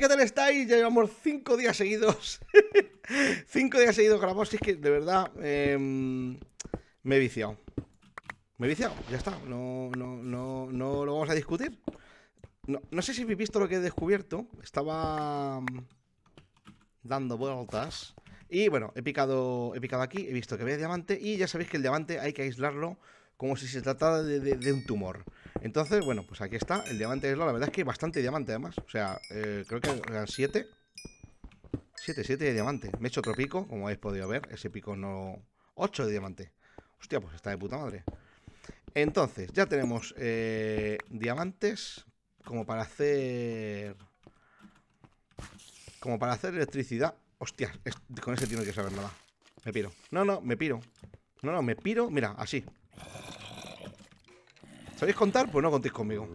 ¿qué tal estáis? Ya llevamos cinco días seguidos. cinco días seguidos grabados. Si es que de verdad em, me he viciado. Me he viciado, ya está. No, lo vamos a discutir. No, sé si habéis visto lo que he descubierto. Estaba em, dando vueltas. Y bueno, he picado, he picado aquí, he visto que había diamante. Y ya sabéis que el diamante hay que aislarlo como si se tratara de un tumor. Entonces, bueno, pues aquí está el diamante es lo, La verdad es que bastante diamante, además. O sea, eh, creo que eran 7. 7, 7 de diamante. Me he hecho otro pico, como habéis podido ver. Ese pico no... 8 de diamante. Hostia, pues está de puta madre. Entonces, ya tenemos eh, diamantes como para hacer... Como para hacer electricidad. Hostia, con ese tiene que saber nada. Me piro. No, no, me piro. No, no, me piro. Mira, así. ¿Sabéis contar? Pues no contéis conmigo.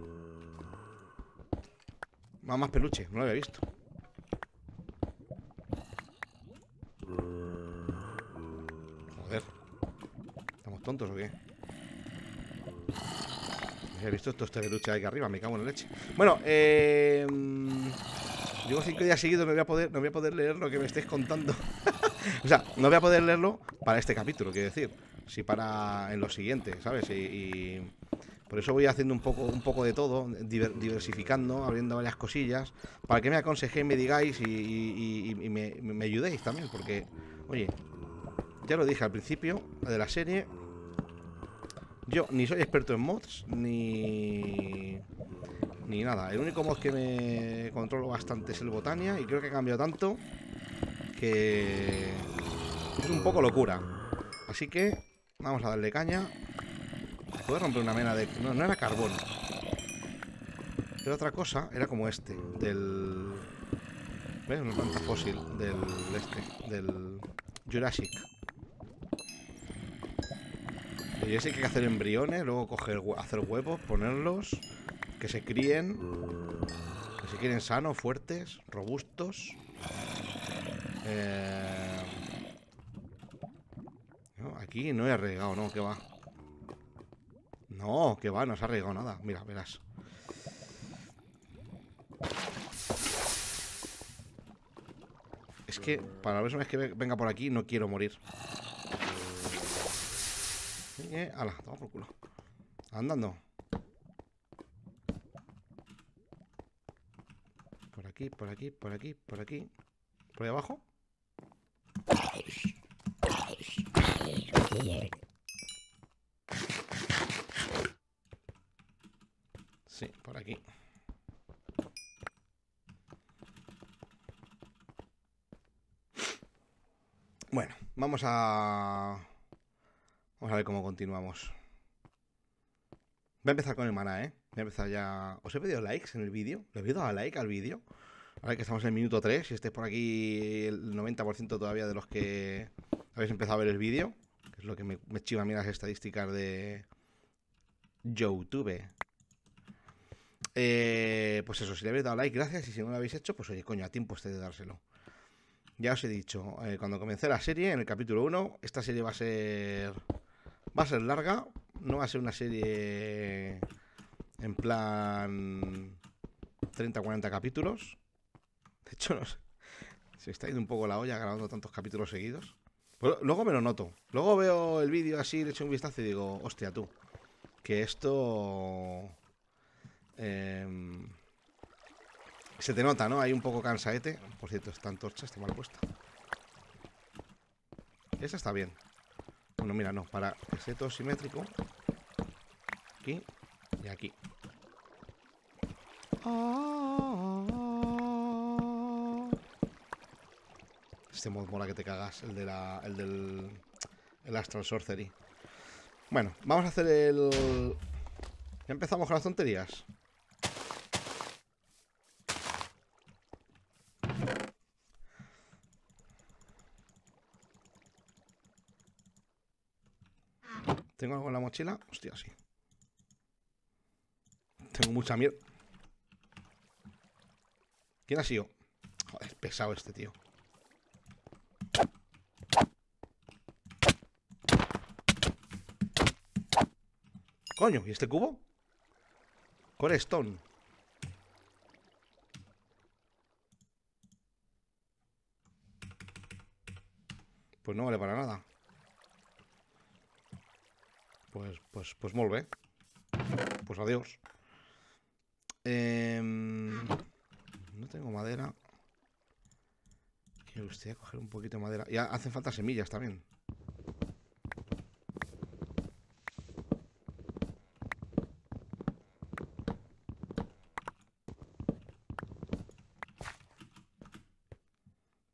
Más peluche, no lo había visto. Joder. ¿Estamos tontos o qué? He visto estos este peluche ahí arriba, me cago en la leche. Bueno, eh. Llevo cinco días seguidos, no voy a poder, no voy a poder leer lo que me estáis contando. o sea, no voy a poder leerlo para este capítulo, quiero decir. Si para en los siguientes, ¿sabes? y por eso voy haciendo un poco, un poco de todo, diversificando, abriendo varias cosillas, para que me aconsejéis, me digáis y, me, me, ayudéis también, porque, oye, ya lo dije al principio de la serie, yo ni soy experto en mods, ni... Ni nada, el único mod que me controlo bastante es el Botania y creo que ha cambiado tanto que es un poco locura. Así que vamos a darle caña Puedo romper una mena de... No, no era carbón. Era otra cosa, era como este, del... ¿Ves? Una planta fósil del este, del Jurassic. Y que hay que hacer embriones, luego coger, hacer huevos, ponerlos, que se críen, que se quieren sanos, fuertes, robustos. Eh... aquí no he arriesgado, no, que va. No, que va, no se ha arriesgado nada. Mira, verás. Es que para la vez que venga por aquí no quiero morir. Eh, eh, ala, toma por culo. Andando. Por aquí, por aquí, por aquí, por aquí. Por ahí abajo. por aquí. Bueno, vamos a... Vamos a ver cómo continuamos. Voy a empezar con el maná, ¿eh? Voy a empezar ya... ¿Os he pedido likes en el vídeo? ¿Le he pedido a like al vídeo? Ahora que estamos en el minuto 3 y estáis por aquí el 90% todavía de los que habéis empezado a ver el vídeo, que es lo que me, me chiva a mí las estadísticas de YouTube. Eh, pues eso, si le habéis dado like, gracias. Y si no lo habéis hecho, pues oye, coño, a tiempo este de dárselo. Ya os he dicho, eh, cuando comencé la serie, en el capítulo 1, esta serie va a ser. Va a ser larga. No va a ser una serie. En plan. 30, 40 capítulos. De hecho, no sé. Se está yendo un poco la olla grabando tantos capítulos seguidos. luego me lo noto. Luego veo el vídeo así, le echo un vistazo y digo, hostia, tú. Que esto Em, se te nota, ¿no? Hay un poco cansaete. Por cierto, esta antorcha está mal puesta. Esa está bien. Bueno, mira, no, para que esté todo simétrico. Aquí y aquí. Este mod mola que te cagas, el de la. el del. El Astral Sorcery. Bueno, vamos a hacer el. Ya empezamos con las tonterías. ¿Tengo algo en la mochila? Hostia, sí. Tengo mucha mierda. ¿Quién ha sido? Joder, pesado este tío. Coño, ¿y este cubo? Core Stone. Pues no vale para nada pues, pues, pues molve. Pues adiós. Em, no tengo madera. Me gustaría coger un poquito de madera. Y hacen falta semillas también.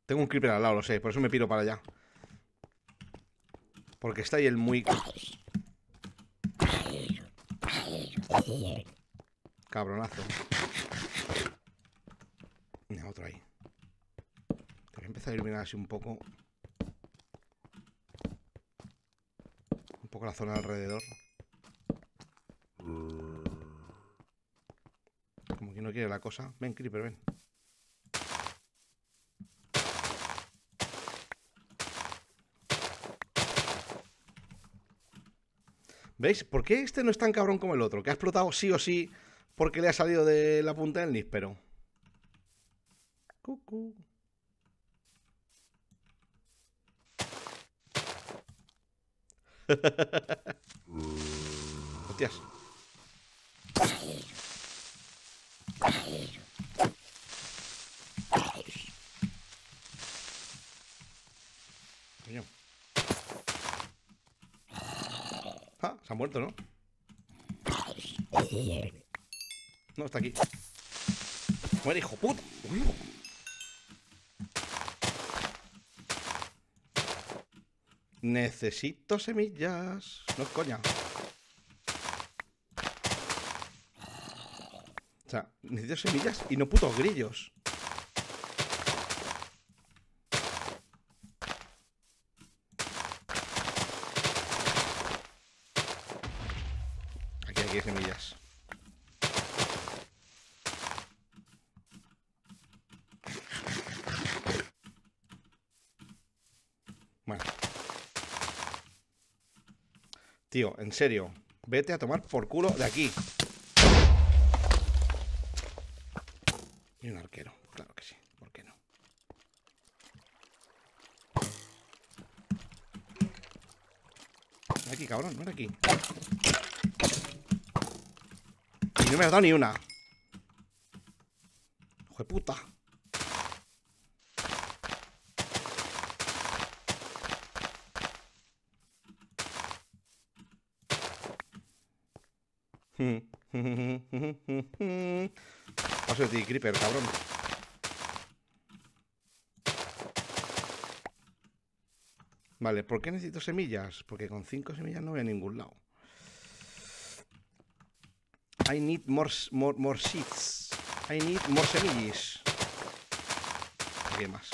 Tengo un creeper al lado, lo sé, por eso me piro para allá. Porque está ahí el muy... Cabronazo. Mira, otro ahí. Te voy a empezar a iluminar así un poco. Un poco la zona alrededor. Como que no quiere la cosa. Ven, Creeper, ven. ¿Veis? ¿Por qué este no es tan cabrón como el otro? Que ha explotado sí o sí porque le ha salido de la punta del nispero. Cucu. Hostias. muerto, ¿no? No, está aquí. Muere, hijo puta. Necesito semillas. No es coña. O sea, necesito semillas y no putos grillos. Tío, en serio. Vete a tomar por culo de aquí. Y un arquero, claro que sí. ¿Por qué no? Ven aquí, cabrón, no ven aquí. Y no me has dado ni una. Hijo de puta. Paso de ti, Creeper, cabrón. Vale, ¿por qué necesito semillas? Porque con cinco semillas no voy a ningún lado. I need more, more, more seeds. I need more semillas. ¿Qué más?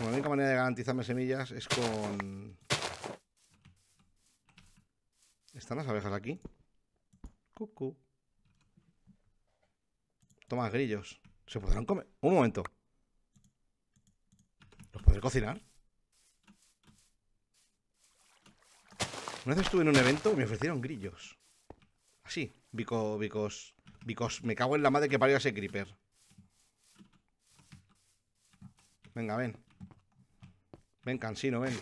La única manera de garantizarme semillas es con ¿Están las abejas aquí? Cucu. Toma, grillos. ¿Se podrán comer? Un momento. ¿Los podré cocinar? Una vez estuve en un evento y me ofrecieron grillos. Así, bico, bicos, bicos. Me cago en la madre que parió ese creeper. Venga, ven. Ven, cansino, ven.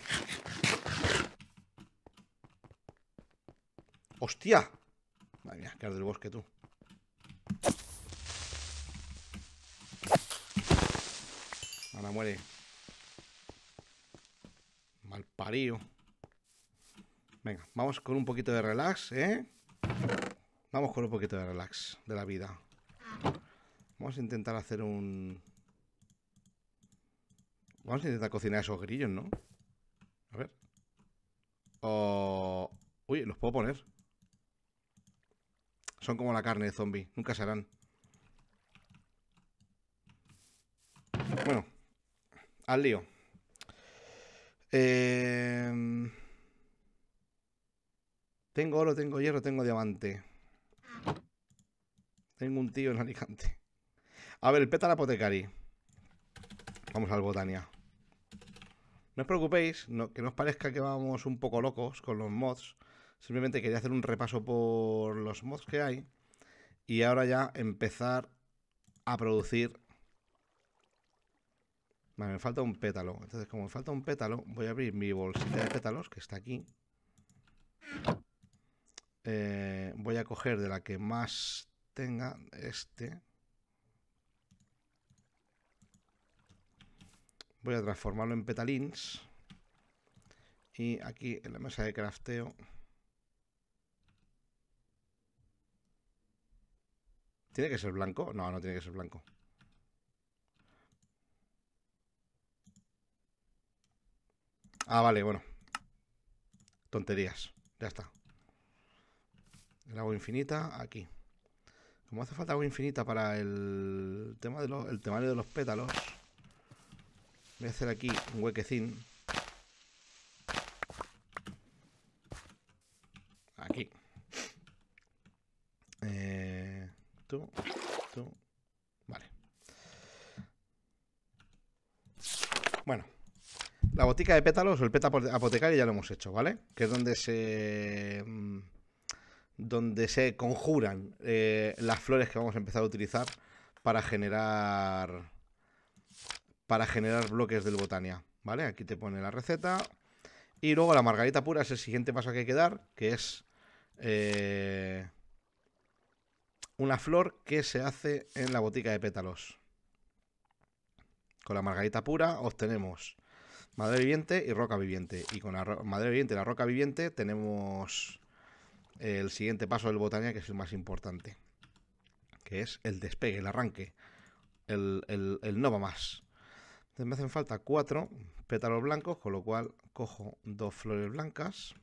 ¡Hostia! Madre mía, es del bosque, tú. Ahora muere. Mal parío Venga, vamos con un poquito de relax, ¿eh? Vamos con un poquito de relax de la vida. Vamos a intentar hacer un... Vamos a intentar cocinar esos grillos, ¿no? A ver. O... Uy, los puedo poner. Son como la carne de zombie. Nunca se harán. Bueno. Al lío. Em, tengo oro, tengo hierro, tengo diamante. Tengo un tío en Alicante. A ver, el pétalo apotecari. Vamos al Botania. No os preocupéis, que no os parezca que vamos un poco locos con los mods. Simplemente quería hacer un repaso por los mods que hay y ahora ya empezar a producir. Vale, me falta un pétalo. Entonces, como me falta un pétalo, voy a abrir mi bolsita de pétalos que está aquí. Eh, voy a coger de la que más tenga este. Voy a transformarlo en petalins. Y aquí en la mesa de crafteo ¿Tiene que ser blanco? No, no tiene que ser blanco. Ah, vale, bueno. Tonterías. Ya está. El agua infinita aquí. Como hace falta agua infinita para el tema de los, el temario de los pétalos, voy a hacer aquí un huequecín Vale. Bueno, la botica de pétalos o el peta apotecario ya lo hemos hecho, ¿vale? Que es donde se. Mm, donde se conjuran eh, las flores que vamos a empezar a utilizar para generar. para generar bloques del Botania, ¿vale? Aquí te pone la receta. Y luego la margarita pura es el siguiente paso que hay que dar, que es. Eh, una flor que se hace en la botica de pétalos. Con la margarita pura obtenemos madera viviente y roca viviente. Y con la madera viviente y la roca viviente tenemos el siguiente paso del botanía, que es el más importante. Que es el despegue, el arranque. El, el, el no va más. Entonces me hacen falta cuatro pétalos blancos, con lo cual cojo dos flores blancas.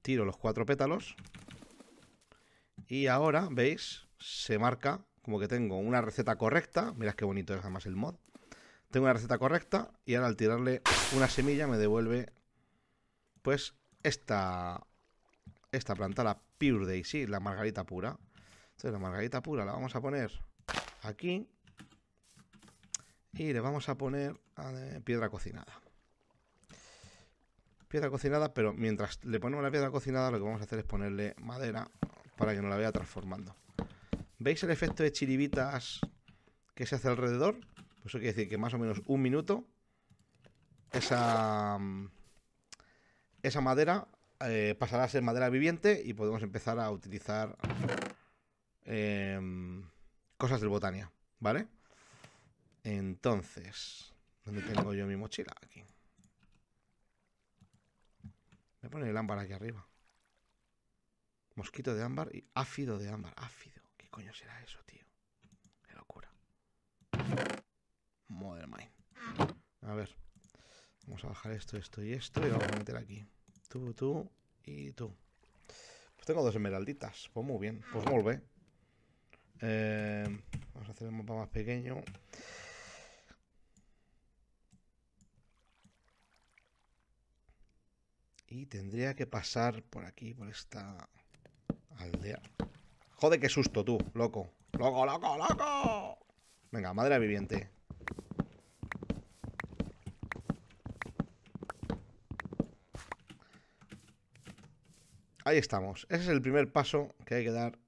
Tiro los cuatro pétalos y ahora, ¿veis? Se marca como que tengo una receta correcta. Mirad qué bonito es además el mod. Tengo una receta correcta y ahora al tirarle una semilla me devuelve pues esta, esta planta, la Pure Daisy, la margarita pura. Entonces la margarita pura la vamos a poner aquí y le vamos a poner piedra cocinada. Piedra cocinada, pero mientras le ponemos la piedra cocinada lo que vamos a hacer es ponerle madera para que no la vea transformando. ¿Veis el efecto de chiribitas que se hace alrededor? Pues eso quiere decir que más o menos un minuto esa, esa madera eh, pasará a ser madera viviente y podemos empezar a utilizar em, cosas del Botania, ¿vale? Entonces, ¿dónde tengo yo mi mochila? Aquí. Me pone poner lámpara aquí arriba. Mosquito de ámbar y áfido de ámbar. Áfido. ¿Qué coño será eso, tío? Qué locura. Mother A ver. Vamos a bajar esto, esto y esto. Y vamos a meter aquí. Tú, tú y tú. Pues tengo dos esmeralditas. Pues muy bien. Pues muy eh, vamos a hacer el mapa más pequeño. Y tendría que pasar por aquí, por esta Aldea. Joder, qué susto, tú, loco. ¡Loco, loco, loco! Venga, madre viviente. Ahí estamos. Ese es el primer paso que hay que dar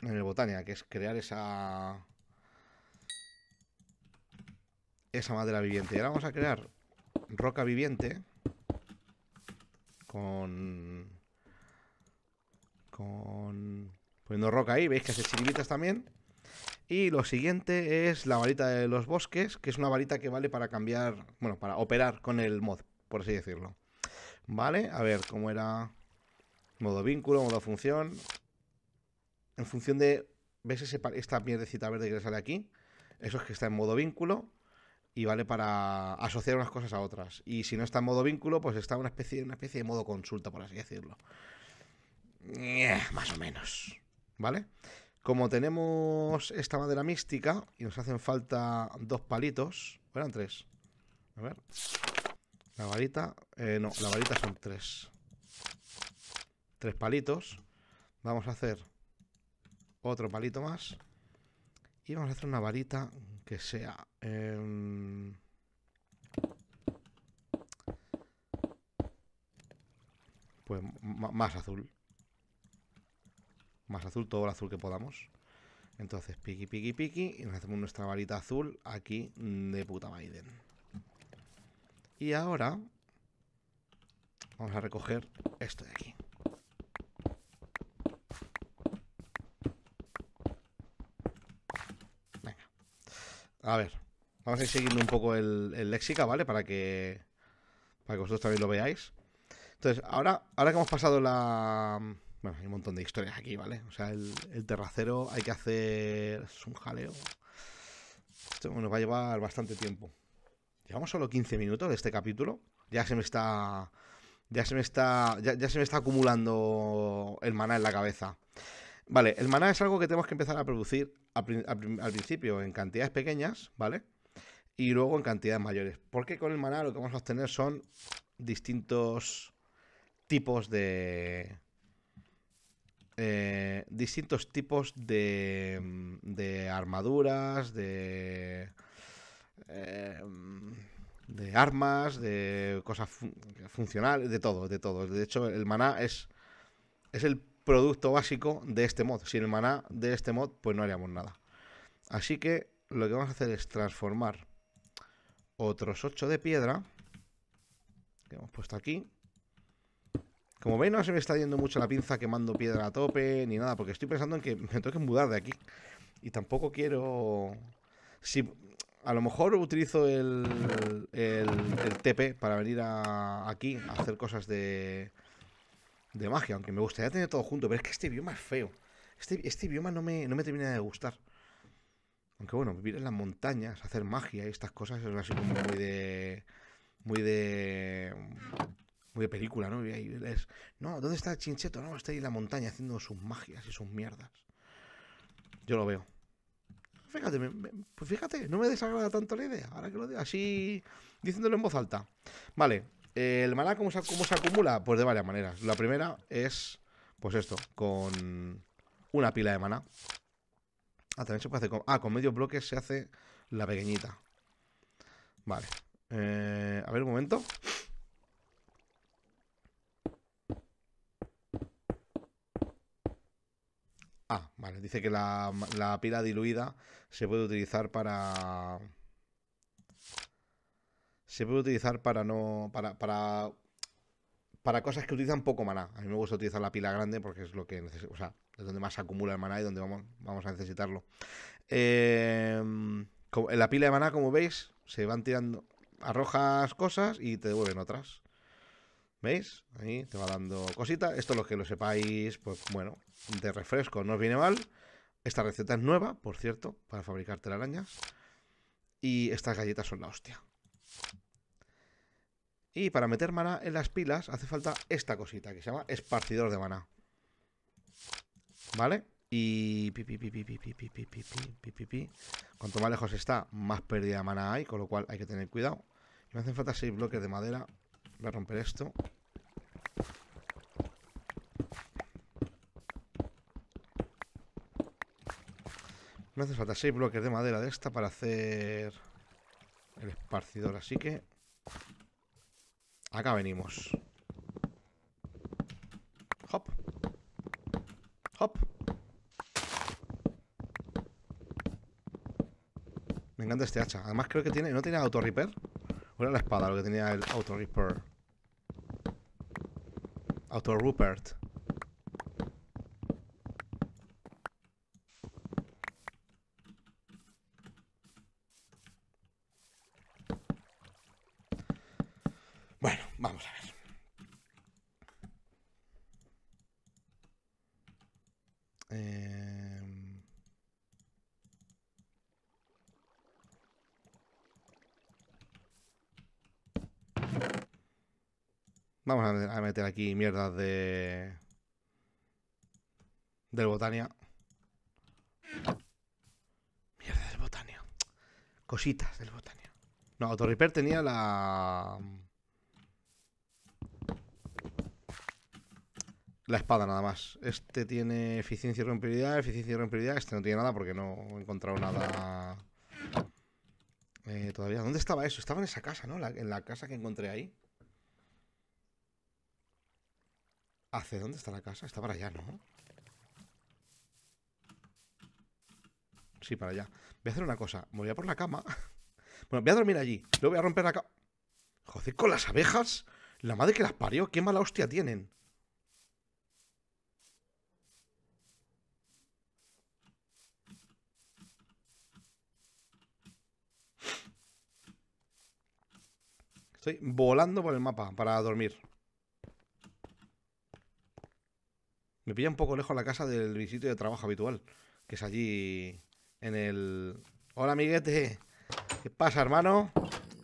en el Botania, que es crear esa... Esa madera viviente. Y ahora vamos a crear roca viviente con con poniendo roca ahí, veis que hace chiribitas también. Y lo siguiente es la varita de los bosques, que es una varita que vale para cambiar, bueno, para operar con el mod, por así decirlo. Vale, a ver, ¿cómo era? Modo vínculo, modo función. En función de, ¿ves ese, esta mierdecita verde que sale aquí? Eso es que está en modo vínculo y vale para asociar unas cosas a otras. Y si no está en modo vínculo, pues está una especie, una especie de modo consulta, por así decirlo. Eh, más o menos. ¿Vale? Como tenemos esta madera mística y nos hacen falta dos palitos. Eran tres. A ver. La varita. Eh, no, la varita son tres. Tres palitos. Vamos a hacer otro palito más. Y vamos a hacer una varita que sea. Em, pues más azul más azul, todo el azul que podamos. Entonces, piqui, piqui, piqui, y nos hacemos nuestra varita azul aquí de puta Biden. Y ahora vamos a recoger esto de aquí. Venga. A ver, vamos a ir siguiendo un poco el, el léxica, ¿vale? Para que, para que vosotros también lo veáis. Entonces, ahora, ahora que hemos pasado la bueno, hay un montón de historias aquí, ¿vale? O sea, el, terracero hay que hacer. Es un jaleo. Esto nos va a llevar bastante tiempo. Llevamos solo 15 minutos de este capítulo. Ya se me está. Ya se me está. Ya, se me está acumulando el maná en la cabeza. Vale, el maná es algo que tenemos que empezar a producir al, al principio en cantidades pequeñas, ¿vale? Y luego en cantidades mayores. Porque con el maná lo que vamos a obtener son distintos tipos de eh, distintos tipos de, armaduras, eh, de, armas, de cosas funcionales, de todo, de todo. De hecho, el maná es, es el producto básico de este mod. Sin el maná de este mod, pues no haríamos nada. Así que lo que vamos a hacer es transformar otros 8 de piedra que hemos puesto aquí como veis, no se me está yendo mucho la pinza quemando piedra a tope ni nada, porque estoy pensando en que me tengo que mudar de aquí. Y tampoco quiero... Si a lo mejor utilizo el, el, TP para venir aquí a hacer cosas de, de magia, aunque me gustaría tener todo junto, pero es que este bioma es feo. Este, este bioma no me, no me termina de gustar. Aunque bueno, vivir en las montañas, hacer magia y estas cosas es así como muy de... Muy de muy de película, ¿no? es, no, ¿dónde está Chincheto? No, está ahí en la montaña haciendo sus magias y sus mierdas. Yo lo veo. Fíjate, pues fíjate, no me desagrada tanto la idea, ahora que lo digo, así diciéndolo en voz alta. Vale, el maná, ¿cómo se, acumula? Pues de varias maneras. La primera es, pues esto, con una pila de maná. Ah, también se puede hacer con... Ah, con medio bloque se hace la pequeñita. Vale. Eh, a ver un momento. Ah, vale. Dice que la, pila diluida se puede utilizar para. Se puede utilizar para no. para. para para cosas que utilizan poco maná. A mí me gusta utilizar la pila grande porque es lo que es donde más se acumula el maná y donde vamos, vamos a necesitarlo. Em, en la pila de maná, como veis, se van tirando, arrojas cosas y te devuelven otras. ¿Veis? Ahí te va dando cositas Esto lo que lo sepáis, pues bueno, de refresco no os viene mal. Esta receta es nueva, por cierto, para fabricar telarañas. Y estas galletas son la hostia. Y para meter maná en las pilas hace falta esta cosita que se llama esparcidor de maná ¿Vale? Y pi, pi, pi, pi, pi, pi, pi, pi, pi, pi, pi, Cuanto más lejos está, más pérdida de maná hay, con lo cual hay que tener cuidado. me hacen falta 6 bloques de madera Voy a romper esto. Me hace falta 6 bloques de madera de esta para hacer el esparcidor, así que acá venimos. Hop. Hop. Me encanta este hacha. Además creo que tiene... ¿No tiene auto reaper O era la espada lo que tenía el auto reaper Autor Rupert. Bueno, vamos a ver. a meter aquí mierdas de. del Botania. Mierda del Botania. Cositas del Botania. No, Autorriper tenía la. La espada nada más. Este tiene eficiencia y rompibilidad, eficiencia y rompibilidad. Este no tiene nada porque no he encontrado nada eh, todavía. ¿Dónde estaba eso? Estaba en esa casa, ¿no? en la casa que encontré ahí. ¿Hace dónde está la casa? Está para allá, ¿no? Sí, para allá. Voy a hacer una cosa. Me voy a por la cama. Bueno, voy a dormir allí. Luego voy a romper la cama. Joder, con las abejas. La madre que las parió. Qué mala hostia tienen. Estoy volando por el mapa para dormir. Me pilla un poco lejos la casa del sitio de trabajo habitual, que es allí en el... Hola, amiguete. ¿Qué pasa, hermano?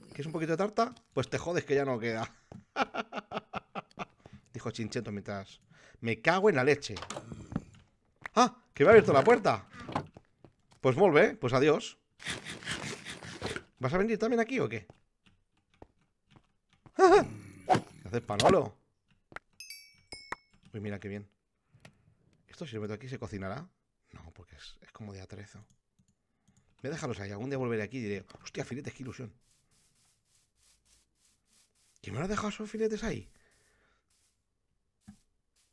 ¿Quieres un poquito de tarta? Pues te jodes que ya no queda. Dijo Chincheto mientras... Me cago en la leche. ¡Ah! ¡Que me ha abierto la puerta! Pues vuelve pues adiós. ¿Vas a venir también aquí o qué? ¿Qué ah, ah". haces, Panolo? Uy, mira qué bien si lo meto aquí, se cocinará. No, porque es, como de atrezo. Me dejarlos ahí. Algún día volveré aquí y diré, hostia, filetes, qué ilusión. ¿Quién me lo ha dejado esos filetes ahí?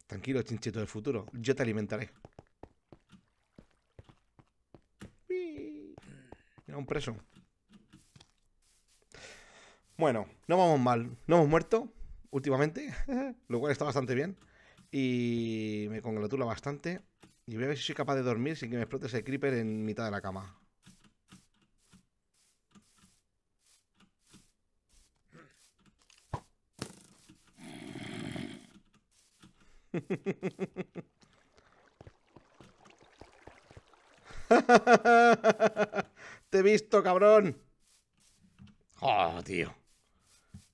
Tranquilo, chinchito del futuro. Yo te alimentaré. Mira, un preso. Bueno, no vamos mal. No hemos muerto últimamente, lo cual está bastante bien. Y me congratula bastante. Y voy a ver si soy capaz de dormir sin que me explote ese creeper en mitad de la cama. Te he visto, cabrón. Oh, tío.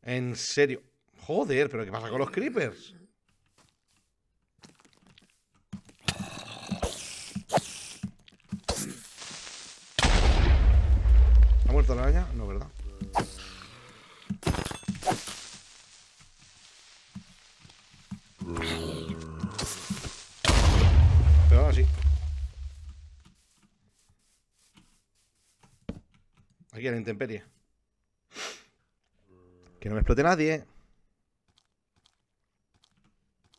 En serio. Joder, pero ¿qué pasa con los creepers? No, ¿verdad? Pero ahora sí. Aquí en intemperie. Que no me explote nadie.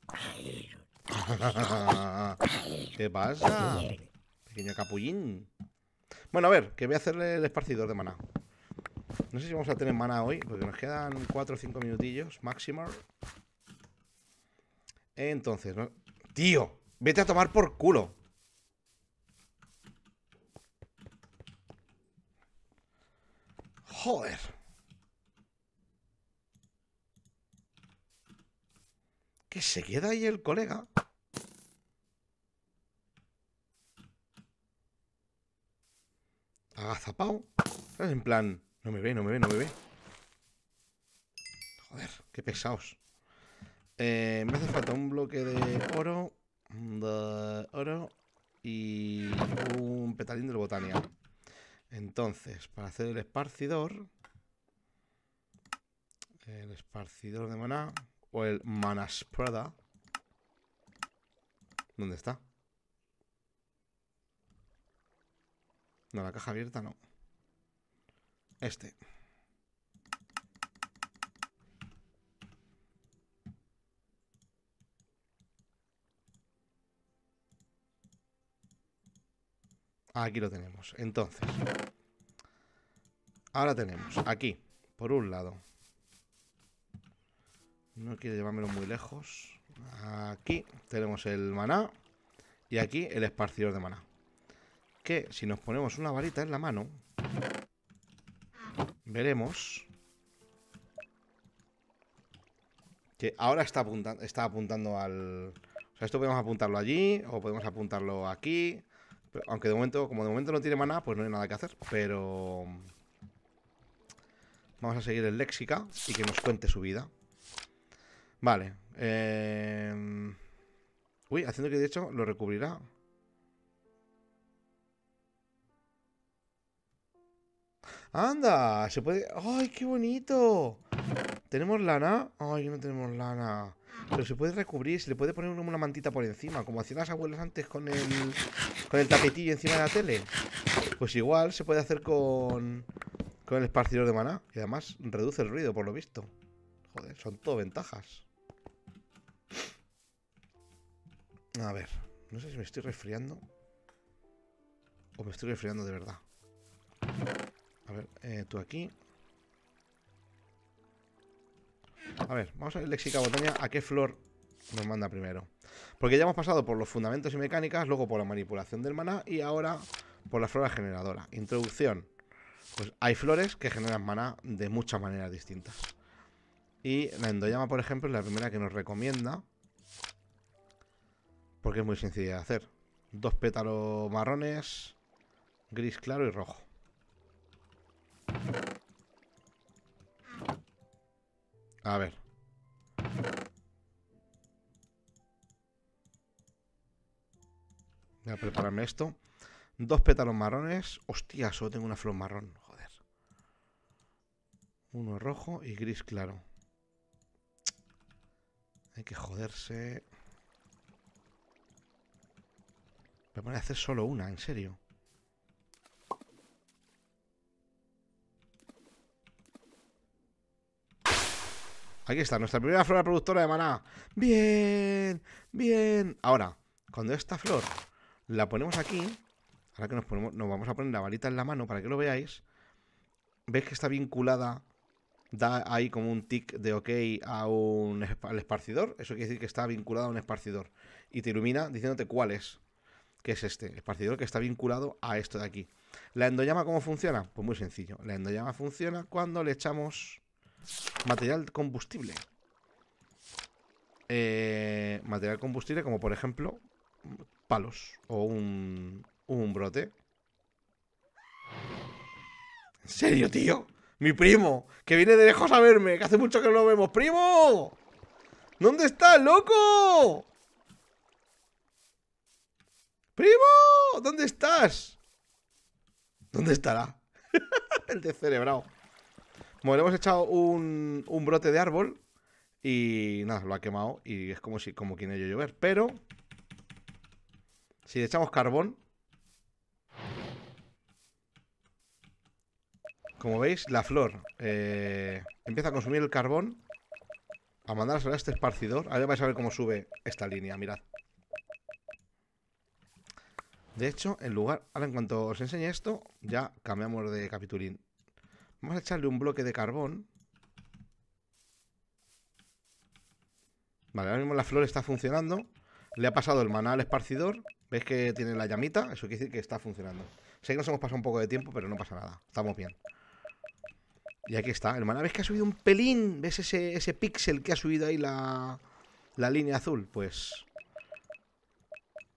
¿Qué pasa? Pequeño capullín. Bueno, a ver, que voy a hacerle el esparcidor de maná. No sé si vamos a tener maná hoy, porque nos quedan 4 o 5 minutillos máximo. Entonces, Tío, vete a tomar por culo. Joder. Que se queda ahí el colega. agazapado. ¿Sabes? En plan, no me ve, no me ve, no me ve. Joder, qué pesados. Eh, me hace falta un bloque de oro. De oro. Y un petalín de botania. Entonces, para hacer el esparcidor. El esparcidor de maná. O el manasprada. ¿Dónde está? No, la caja abierta no. Este. Aquí lo tenemos. Entonces, ahora tenemos aquí, por un lado. No quiero llevármelo muy lejos. Aquí tenemos el maná y aquí el esparcidor de maná que si nos ponemos una varita en la mano, veremos que ahora está, está apuntando al... O sea, esto podemos apuntarlo allí o podemos apuntarlo aquí. aunque de momento, como de momento no tiene maná, pues no hay nada que hacer. Pero... Vamos a seguir el léxica y que nos cuente su vida. Vale. Eh... Uy, haciendo que de hecho lo recubrirá. ¡Anda! Se puede... ¡Ay, qué bonito! ¿Tenemos lana? ¡Ay, no tenemos lana! Pero se puede recubrir, se le puede poner una mantita por encima, como hacían las abuelas antes con el, con el tapetillo encima de la tele. Pues igual se puede hacer con, con el esparcidor de maná, Y además reduce el ruido, por lo visto. Joder, son todo ventajas. A ver, no sé si me estoy resfriando. O me estoy resfriando de verdad. A ver, eh, tú aquí. A ver, vamos a ver léxica botania a qué flor nos manda primero. Porque ya hemos pasado por los fundamentos y mecánicas, luego por la manipulación del maná y ahora por la flora generadora. Introducción. Pues hay flores que generan maná de muchas maneras distintas. Y la endoyama, por ejemplo, es la primera que nos recomienda. Porque es muy sencilla de hacer. Dos pétalos marrones, gris claro y rojo. A ver. Voy a prepararme esto. Dos pétalos marrones. Hostia, solo tengo una flor marrón. Joder. Uno rojo y gris claro. Hay que joderse. Me a hacer solo una, en serio. Aquí está, nuestra primera flor productora de maná. Bien, bien. Ahora, cuando esta flor la ponemos aquí, ahora que nos, ponemos, nos vamos a poner la varita en la mano para que lo veáis, veis que está vinculada, da ahí como un tick de ok a un, al esparcidor. Eso quiere decir que está vinculada a un esparcidor. Y te ilumina diciéndote cuál es. Que es este? El esparcidor que está vinculado a esto de aquí. ¿La endoyama cómo funciona? Pues muy sencillo. La endoyama funciona cuando le echamos Material combustible. Eh, material combustible como por ejemplo palos o un, brote. ¿En serio, tío? Mi primo, que viene de lejos a verme, que hace mucho que no lo vemos. ¡Primo! ¿Dónde está, loco? ¡Primo! ¿Dónde estás? ¿Dónde estará? El descerebrado. Bueno, hemos echado un, brote de árbol y nada, lo ha quemado y es como si como quien ello llover. Pero si le echamos carbón, como veis, la flor eh, empieza a consumir el carbón, a mandar a este esparcidor. Ahora vais a ver cómo sube esta línea, mirad. De hecho, en lugar, ahora en cuanto os enseñe esto, ya cambiamos de capitulín. Vamos a echarle un bloque de carbón. Vale, ahora mismo la flor está funcionando. Le ha pasado el maná al esparcidor. ¿Ves que tiene la llamita? Eso quiere decir que está funcionando. Sé que nos hemos pasado un poco de tiempo, pero no pasa nada. Estamos bien. Y aquí está. El maná, ¿ves que ha subido un pelín? ¿Ves ese, píxel que ha subido ahí la, la línea azul? Pues...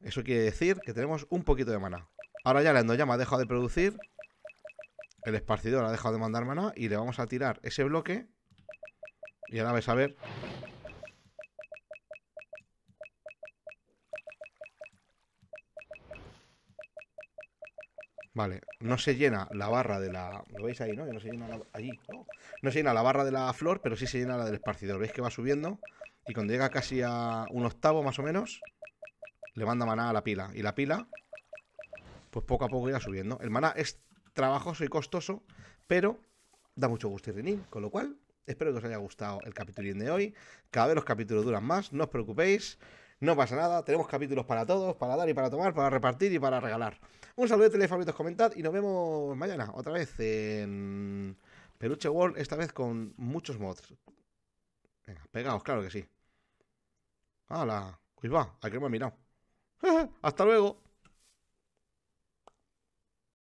Eso quiere decir que tenemos un poquito de maná. Ahora ya la llama ha dejado de producir el esparcidor ha dejado de mandar maná y le vamos a tirar ese bloque. Y ahora vais a ver. Vale, no se llena la barra de la... ¿Lo veis ahí, no? no se llena la... No. no se llena la barra de la flor, pero sí se llena la del esparcidor. ¿Veis que va subiendo? Y cuando llega casi a un octavo más o menos, le manda maná a la pila. Y la pila, pues poco a poco irá subiendo. El maná es trabajoso y costoso, pero da mucho gusto de con lo cual espero que os haya gustado el capítulo de hoy. Cada vez los capítulos duran más, no os preocupéis, no pasa nada, tenemos capítulos para todos, para dar y para tomar, para repartir y para regalar. Un saludo de telefavoritos, comentad y nos vemos mañana otra vez en Peluche World, esta vez con muchos mods. Venga, pegaos, claro que sí. ¡Hala! Pues va, me ha mirado. ¡Hasta luego!